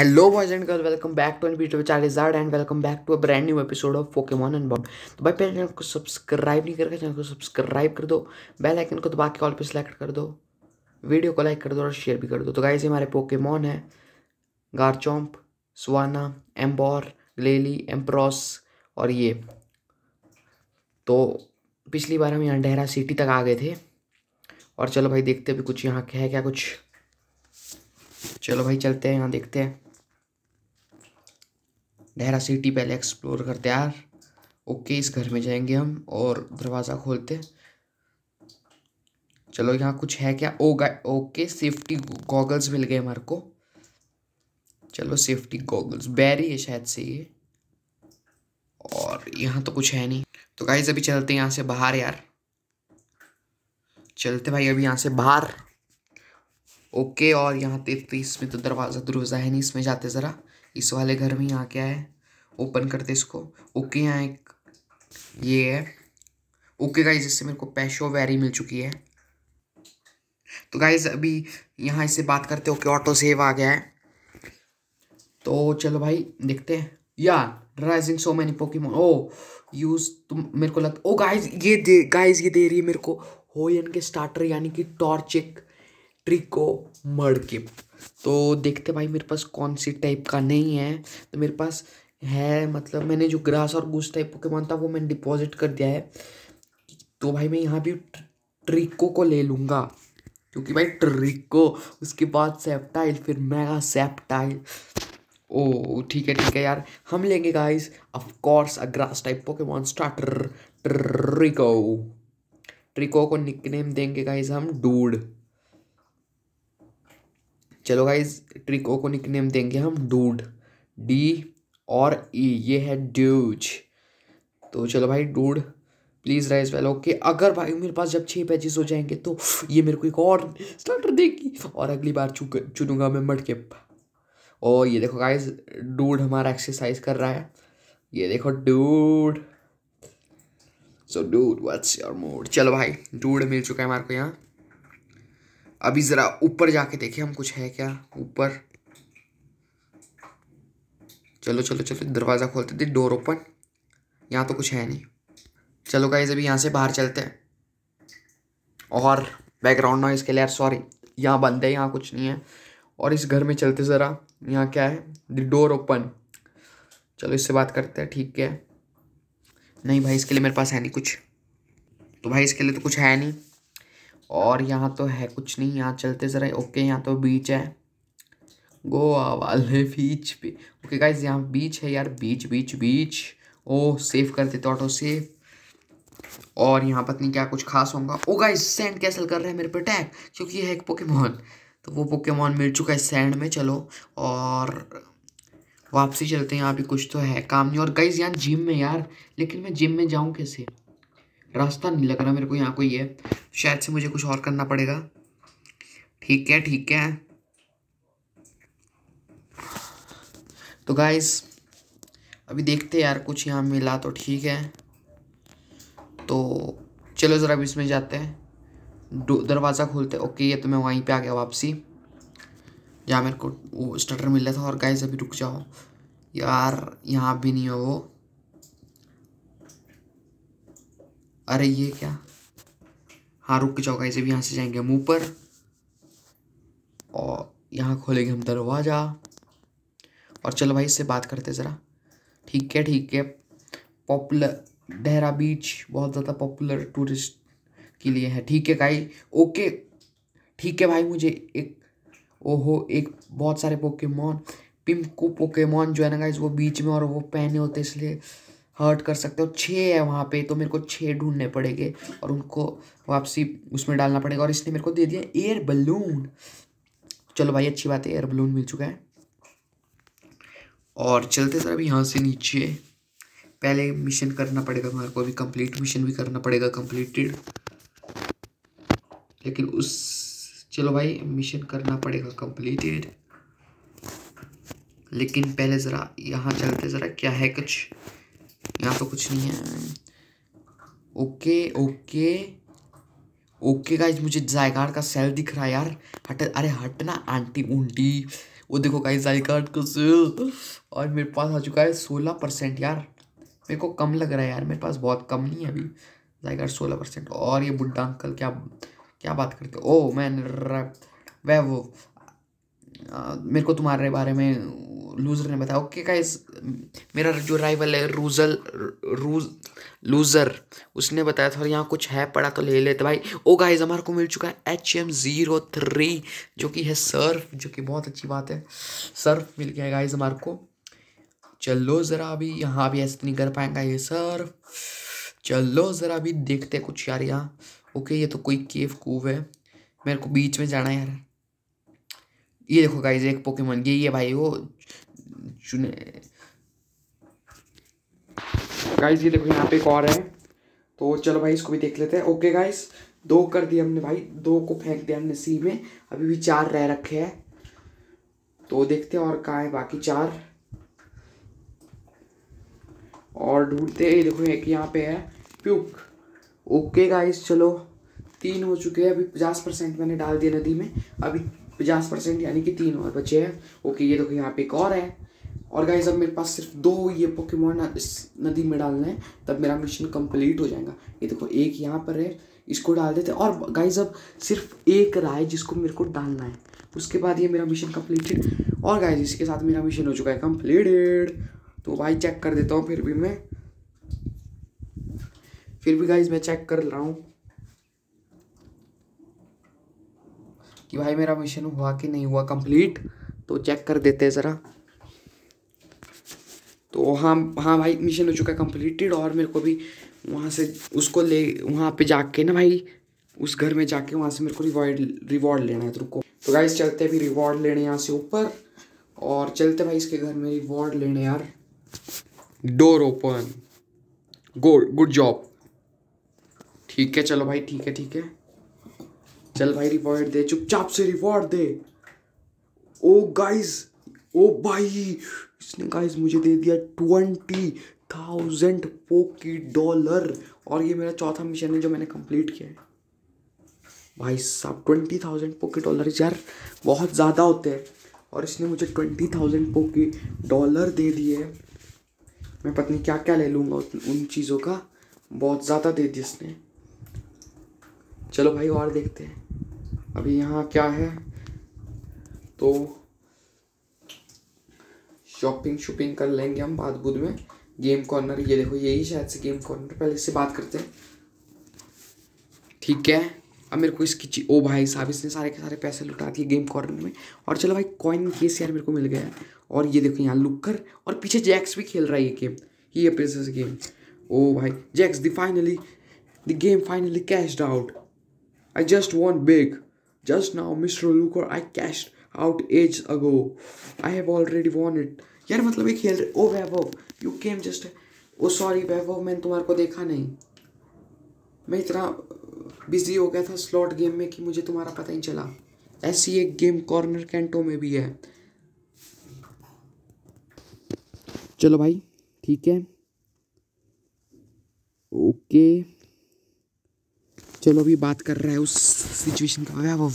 Hello boys and girl welcome back to and चार Charizard and welcome back to a brand new episode of Pokemon and bond तो भाई पहले channel को subscribe नहीं करके channel को सब्सक्राइब कर दो बेल आइकन को तो बाकी ऑल पे सेलेक्ट कर दो वीडियो को लाइक कर दो और शेयर भी कर दो तो गाइज हमारे पोकेमोन है गारचोंप सुना एम्बॉर लेली एम्प्रॉस और ये तो पिछली बार हम यहाँ डेहरा सिटी तक आ गए थे और चलो भाई देखते अभी कुछ यहाँ क्या है क्या कुछ चलो भाई चलते हैं यहाँ देखते हैं नहरा सिटी पहले एक्सप्लोर करते यार ओके इस घर में जाएंगे हम और दरवाज़ा खोलते चलो यहाँ कुछ है क्या ओ ओके सेफ्टी गॉगल्स मिल गए हमारे को चलो सेफ्टी गॉगल्स बैरी है शायद से ये और यहाँ तो कुछ है नहीं तो गाइज अभी चलते हैं यहाँ से बाहर यार चलते भाई अभी यहाँ से बाहर ओके और यहाँ तेतीस में तो दरवाज़ा तो दरवाज़ा है नहीं इसमें जाते ज़रा इस वाले घर में ही आ है ओपन करते इसको ओके यहाँ एक ये है ओके गाइज इससे मेरे को पैशो वैरी मिल चुकी है तो गाइज अभी यहाँ इससे बात करते ओके ऑटो सेव आ गया है तो चलो भाई देखते हैं या rising so many poke oh use तुम मेरे को लगता ओ गाइज ये दे गाइज ये दे रही है मेरे को होयन के स्टार्टर यानी कि टॉर्चिक ट्रिको मडकिप तो देखते भाई मेरे पास कौन सी टाइप का नहीं है तो मेरे पास है मतलब मैंने जो ग्रास और गुस टाइप पोकेमॉन था वो मैंने डिपॉजिट कर दिया है तो भाई मैं यहाँ भी ट्रिको को ले लूँगा क्योंकि भाई ट्रिको उसके बाद सेप्टाइल फिर मेगा सेप्टाइल ओ ठीक है ठीक है यार हम लेंगे guys of course a grass type Pokemon starter Treecko Treecko को निकनेम देंगे गाइस हम डूड चलो गाइज ट्रिको को निक नेम देंगे हम डूड डी और ई e, ये है ड्यूज तो चलो भाई dude please rise well okay अगर भाई मेरे पास जब छः पैचेस हो जाएंगे तो ये मेरे को एक और स्टार्टर देगी और अगली बार चुक चुनूंगा मैं मटके और ये देखो गाइज डूड हमारा एक्सरसाइज कर रहा है ये देखो dude so dude what's your mood चलो भाई डूड मिल चुका है हमारे को यहाँ अभी ज़रा ऊपर जाके देखें हम कुछ है क्या ऊपर चलो चलो चलो दरवाज़ा खोलते थे डोर ओपन यहाँ तो कुछ है नहीं चलो गाइज अभी यहाँ से बाहर चलते हैं और बैकग्राउंड नॉइज़ के लिए यार सॉरी यहाँ बंद है यहाँ कुछ नहीं है और इस घर में चलते ज़रा यहाँ क्या है द डोर ओपन चलो इससे बात करते हैं ठीक है नहीं भाई इसके लिए मेरे पास है नहीं कुछ तो भाई इसके लिए तो कुछ है नहीं और यहाँ तो है कुछ नहीं यहाँ चलते ज़रा ओके यहाँ तो बीच है गोवा वाले बीच पे ओके गाइज यहाँ बीच है यार बीच बीच बीच ओ सेव कर देते ऑटो सेव और यहाँ पत्नी क्या कुछ खास होगा ओ गाइज सैंड कैसल कर रहे हैं मेरे पे टैग क्योंकि यह है एक पोकेमॉन तो वो पोकेमॉन मिल चुका है सैंड में चलो और वापसी चलते हैं यहाँ भी कुछ तो है काम नहीं और गाइज यहाँ जिम में यार लेकिन मैं जिम में जाऊँ कैसे रास्ता नहीं लग रहा मेरे को यहाँ को है शायद से मुझे कुछ और करना पड़ेगा ठीक है ठीक है तो गाइस अभी देखते यार कुछ यहाँ मिला तो ठीक है तो चलो ज़रा अभी इसमें जाते हैं दरवाज़ा खोलते ओके ये तो मैं वहीं पे आ गया वापसी जहाँ मेरे को वो स्टार्टर मिला था और गाइस अभी रुक जाओ यार यहाँ भी नहीं हो वो अरे ये क्या हाँ रुक के चौकाई से भी यहाँ से जाएंगे हम ऊपर और यहाँ खोलेंगे हम दरवाज़ा और चलो भाई इससे बात करते ज़रा ठीक है ठीक है पॉपुलर डेहरा बीच बहुत ज़्यादा पॉपुलर टूरिस्ट के लिए है ठीक है काई ओके ठीक है भाई मुझे एक ओहो एक बहुत सारे पोकेमोन पिम पोकेमोन जो है ना गाइज वो बीच में और वो पहने होते इसलिए हर्ट कर सकते हो छः है वहाँ पे तो मेरे को छः ढूंढने पड़ेंगे और उनको वापसी उसमें डालना पड़ेगा और इसने मेरे को दे दिया एयर बलून चलो भाई अच्छी बात है एयर बलून मिल चुका है और चलते सर अभी यहाँ से नीचे पहले मिशन करना पड़ेगा हमारे को अभी कंप्लीट मिशन भी करना पड़ेगा कंप्लीटेड लेकिन उस चलो भाई मिशन करना पड़ेगा कंप्लीटेड लेकिन पहले ज़रा यहाँ चलते ज़रा क्या है कुछ यहाँ तो कुछ नहीं है ओके ओके ओके गाइज मुझे जायकार्ड का सेल दिख रहा है यार हट अरे हट ना आंटी ऊंटी वो देखो गाइज जायकार्ड का सेल और मेरे पास आ चुका है सोलह परसेंट यार मेरे को कम लग रहा है यार मेरे पास बहुत कम नहीं है अभी जायकार्ड सोलह परसेंट और ये बुढ़ा अंकल क्या क्या बात करते ओ मैन वह वो मेरे को तुम्हारे बारे में लूज़र ने बताया ओके का मेरा जो राइवल है रूजल रूज लूज़र उसने बताया था और यहाँ कुछ है पड़ा तो ले लेते भाई ओ गाइज हमारे को मिल चुका है एच एम ज़ीरो थ्री जो कि है सर्फ जो कि बहुत अच्छी बात है सर्फ मिल गया है गाइज हमारे को चलो ज़रा अभी यहाँ भी ऐसे तो नहीं कर पाएंगा ये सर्फ चलो ज़रा अभी देखते कुछ यार यहाँ ओके ये तो कोई केव कूव है मेरे को बीच में जाना है यार ये देखो गाइज एक पोकेमोन ये ये भाई वो चुने गाइज ये देखो यहाँ पे एक और है तो चलो भाई इसको भी देख लेते हैं ओके गाइज दो कर दिए हमने भाई दो को फेंक दिया हमने सी में अभी भी चार रह रखे हैं तो देखते हैं और कहा है बाकी चार और ढूंढते हैं देखो एक यहाँ पे है प्यूक ओके गाइज चलो तीन हो चुके हैं अभी पचास परसेंट मैंने डाल दिया नदी में अभी पचास परसेंट यानी कि तीन और बचे हैं ओके ये देखो यहाँ पे एक और है और गाइज अब मेरे पास सिर्फ दो ये पोकेमोन इस नदी में डालना है तब मेरा मिशन कंप्लीट हो जाएगा ये देखो एक यहाँ पर है इसको डाल देते और गाइज अब सिर्फ एक रहा है जिसको मेरे को डालना है उसके बाद ये मेरा मिशन कंप्लीटेड और गाइज इसके साथ मेरा मिशन हो चुका है कम्प्लीटेड तो भाई चेक कर देता हूँ फिर भी मैं फिर भी गाइज मैं चेक कर रहा हूँ कि भाई मेरा मिशन हुआ कि नहीं हुआ कंप्लीट तो चेक कर देते हैं ज़रा तो हाँ हाँ भाई मिशन हो चुका है कम्प्लीटेड और मेरे को भी वहाँ से उसको ले वहाँ पे जाके ना भाई उस घर में जाके वहाँ से मेरे को रिवॉर्ड रिवॉर्ड लेना है तुमको तो भाई तो चलते भी रिवॉर्ड लेने यहाँ से ऊपर और चलते भाई इसके घर में रिवॉर्ड लेने यार door open good good job ठीक है चलो भाई ठीक है ठीक है चल भाई रिवॉर्ड दे चुपचाप से रिवॉर्ड दे ओ गाइस ओ भाई इसने गाइस मुझे दे दिया ट्वेंटी थाउजेंड पोकी डॉलर और ये मेरा चौथा मिशन है जो मैंने कंप्लीट किया है भाई साहब ट्वेंटी थाउजेंड पोकी डॉलर यार बहुत ज़्यादा होते हैं और इसने मुझे ट्वेंटी थाउजेंड पोकी डॉलर दे दिए मैं पत्नी क्या क्या ले लूँगा उन चीज़ों का बहुत ज़्यादा दे दिया इसने चलो भाई और देखते हैं अभी यहाँ क्या है तो शॉपिंग शॉपिंग कर लेंगे हम बाद बुद्ध में गेम कॉर्नर ये देखो यही शायद से गेम कॉर्नर पहले इससे बात करते हैं ठीक है अब मेरे को इसकी ची ओ भाई साहब इसने सारे के सारे पैसे लुटा दिए गेम कॉर्नर में और चलो भाई कॉइन केस यार मेरे को मिल गया है और ये देखो यहाँ लुक कर और पीछे जैक्स भी खेल रहा है ये गेम ही प्रिंसेस गेम ओ भाई jacks the finally the game finally cashed out I just want big Just now, Mr. Luker, I cash out age ago I have already won it यार मतलब ये खेल रहे oh Vaibhav you came just oh sorry Vaibhav मैंने तुम्हारे को देखा नहीं मैं इतना बिजी हो गया था स्लॉट गेम में कि मुझे तुम्हारा पता ही चला ऐसी एक गेम कॉर्नर कैंटो में भी है चलो भाई ठीक है ओके okay. चलो अभी बात कर रहा है उस सिचुएशन का Vaibhav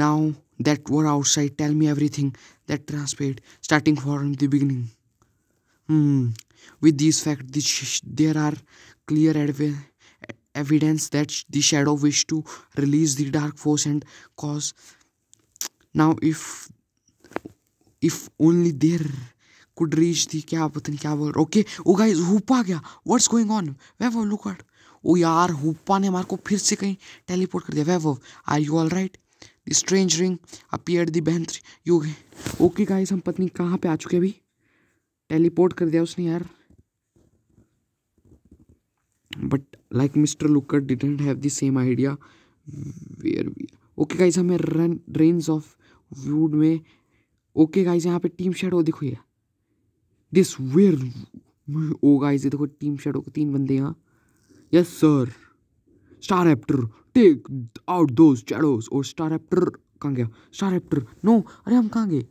now that were outside tell me everything that transpired starting from the beginning with these facts there are clear evidence that the shadow wished to release the dark force and cause now if if only there could reach the क्या पता नहीं क्या बोल okay ओ guys Hoopa गया what's going on wave look at oh यार Hoopa ने हमारे को फिर से कहीं टेलीपोर्ट कर दिया Vaibhav are you all right the strange ring appeared बहन यू गए ओके गाइस हम पत्नी कहाँ पे आ चुके अभी टेलीपोर्ट कर दिया उसने यार but like mister Luker didn't have the same idea where we okay guys हमें रन रेंज ऑफ वूड में ओके गाइस यहाँ पे टीम शेड हो देखो ये दिस वेयर ओ गाइस ये देखो टीम शेडो के तीन बंदे यहाँ yes sir star after take out those shadows और स्टार एप्टर कहाँ गया स्टार एप्टर नो अरे हम कहाँ गए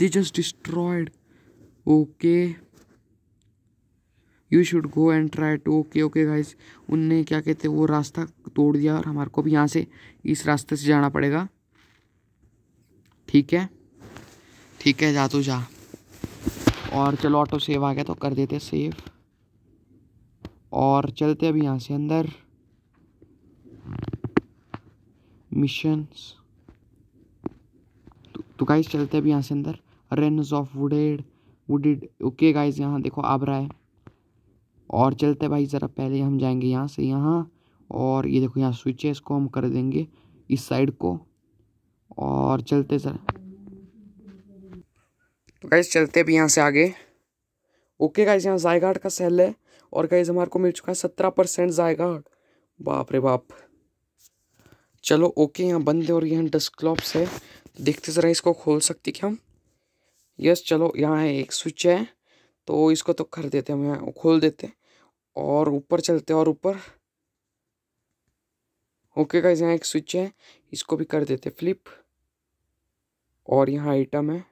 they just destroyed okay you should go and try to okay okay guys उनने क्या कहते वो रास्ता तोड़ दिया और हमारे को भी यहाँ से इस रास्ते से जाना पड़ेगा ठीक है ठीक है जा तो जा और चलो ऑटो सेव आ गया तो कर देते सेव और चलते अभी यहाँ से अंदर मिशंस तो गाइस तो चलते अभी यहाँ से अंदर range of wooded wooded okay guys यहाँ देखो आब रहा है और चलते भाई ज़रा पहले हम जाएंगे यहाँ से यहाँ और ये देखो यहाँ है इसको हम कर देंगे इस साइड को और चलते ज़रा तो गाइस चलते भी यहाँ से आगे ओके गाइस यहाँ जायघाट का सेल है और गाइज हमारे को मिल चुका है सत्रह परसेंट जाएगा बाप रे बाप चलो ओके यहाँ बंद है और यहाँ डस्कलॉप्स है देखते ज़रा इसको खोल सकते क्या हम यस चलो यहाँ है एक स्विच है तो इसको तो कर देते हम यहाँ खोल देते और ऊपर चलते और ऊपर ओके गाइज यहाँ एक स्विच है इसको भी कर देते फ्लिप और यहाँ आइटम है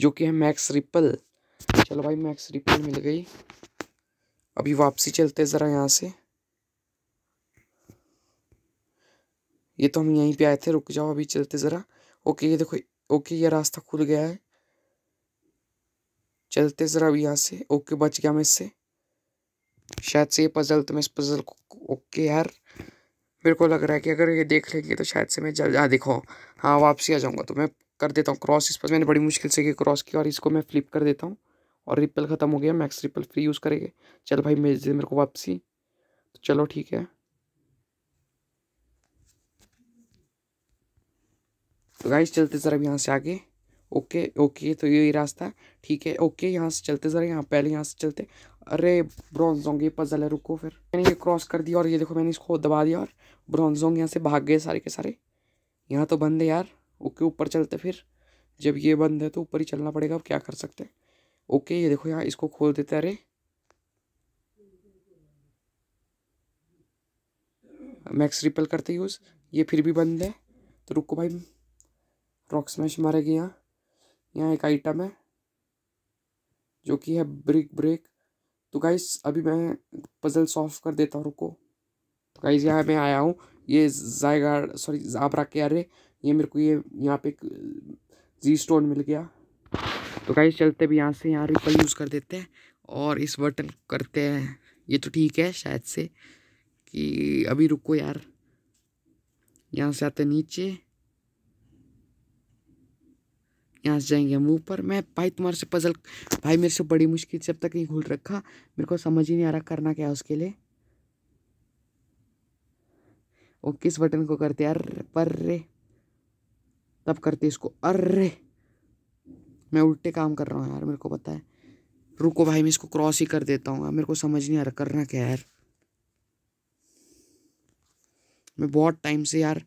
जो कि है मैक्स रिपल चलो भाई मैक्स रिपेयर मिल गई अभी वापसी चलते हैं ज़रा यहाँ से ये तो हम यहीं पे आए थे रुक जाओ अभी चलते ज़रा ओके ये देखो ओके ये रास्ता खुल गया है चलते ज़रा अभी यहाँ से ओके बच गया मैं इससे शायद से ये पजल तो मैं इस पजल को ओके यार मेरे को लग रहा है कि अगर ये देख लेंगे तो शायद से मैं जल जा हाँ, देखो हाँ वापसी आ जाऊँगा तो मैं कर देता हूँ क्रॉस इस पर मैंने बड़ी मुश्किल से ये क्रॉस किया और इसको मैं फ्लिप कर देता हूँ और रिपल ख़त्म हो गया मैक्स रिपल फ्री यूज़ करेंगे चल भाई भेज दे मेरे को वापसी तो चलो ठीक है तो गाइस चलते ज़रा यहाँ से आगे ओके ओके तो यही रास्ता ठीक है ओके यहाँ से चलते ज़रा यहाँ पहले यहाँ से चलते अरे ब्रॉन्ज होंगे पजल है रुको फिर मैंने ये क्रॉस कर दिया और ये देखो मैंने इसको दबा दिया और ब्रॉन्ज होंगे यहाँ से भाग गए सारे के सारे यहाँ तो बंद है यार ओके ऊपर चलते फिर जब ये बंद है तो ऊपर ही चलना पड़ेगा अब क्या कर सकते हैं ओके ये देखो यहाँ इसको खोल देते अरे मैक्स रिपल करते यूज़ ये फिर भी बंद है तो रुको भाई रॉक स्मैश मारेगी यहाँ यहाँ एक आइटम है जो कि है ब्रिक ब्रेक तो गाइस अभी मैं पजल सॉल्व कर देता हूँ रुको तो गाइस यहाँ मैं आया हूँ ये जायगा सॉरी आप रखे अरे ये मेरे को ये यहाँ पे जी स्टोन मिल गया तो गाइस चलते भी यहाँ से यहाँ रिपल यूज़ कर देते हैं और इस बटन करते हैं ये तो ठीक है शायद से कि अभी रुको यार यहाँ से आते नीचे यहाँ से जाएंगे हम ऊपर मैं भाई तुम्हारे से पजल भाई मेरे से बड़ी मुश्किल से अब तक नहीं घुल रखा मेरे को समझ ही नहीं आ रहा करना क्या है उसके लिए वो किस बटन को करते यार पर रे तब करते इसको अरे मैं उल्टे काम कर रहा हूँ यार मेरे को पता है रुको भाई मैं इसको क्रॉस ही कर देता हूँ मेरे को समझ नहीं आ रहा करना क्या यार मैं बहुत टाइम से यार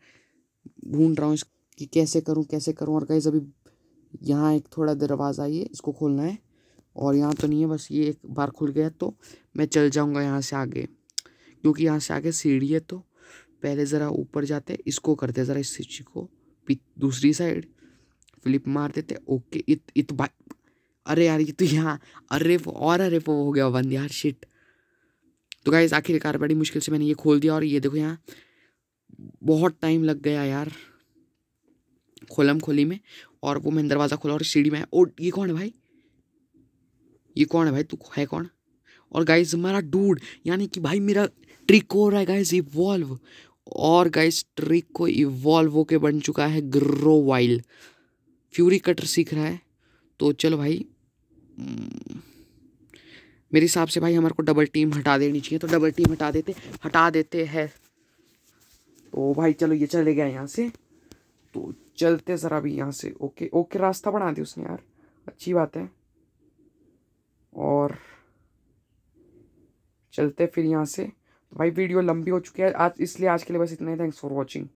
ढूंढ रहा हूँ कि कैसे करूँ कैसे करूँ और कहीं अभी यहाँ एक थोड़ा दरवाज़ा ये इसको खोलना है और यहाँ तो नहीं है बस ये एक बार खुल गया तो मैं चल जाऊँगा यहाँ से आगे क्योंकि यहाँ से आगे सीढ़ी है तो पहले ज़रा ऊपर जाते इसको करते ज़रा इस सीढ़ी को दूसरी साइड फ्लिप मार देते ओके इत इत भाई अरे यार ये तो यहाँ अरे वो और अरे वो हो गया बंद यार शिट तो गाइज आखिरकार बड़ी मुश्किल से मैंने ये खोल दिया और ये देखो यहाँ बहुत टाइम लग गया यार खोलम खोली में और वो मैंने दरवाज़ा खोला और सीढ़ी में ओ ये कौन है भाई ये कौन है भाई तू है कौन और गाइज हमारा डूड यानी कि भाई मेरा ट्रिक हो रहा है गाइज इवॉल्व और गाइज ट्रिक को इवॉल्व होके बन चुका है ग्रो वाइल्ड फ्यूरी कटर सीख रहा है तो चलो भाई हम्म, मेरे हिसाब से भाई हमारे को डबल टीम हटा देनी चाहिए तो डबल टीम हटा देते हटा देते हैं तो भाई चलो ये चले गया यहाँ से तो चलते ज़रा अभी यहाँ से ओके ओके रास्ता बना दिया उसने यार अच्छी बात है और चलते फिर यहाँ से तो भाई वीडियो लंबी हो चुकी है आज इसलिए आज के लिए बस इतना ही थैंक्स फॉर वॉचिंग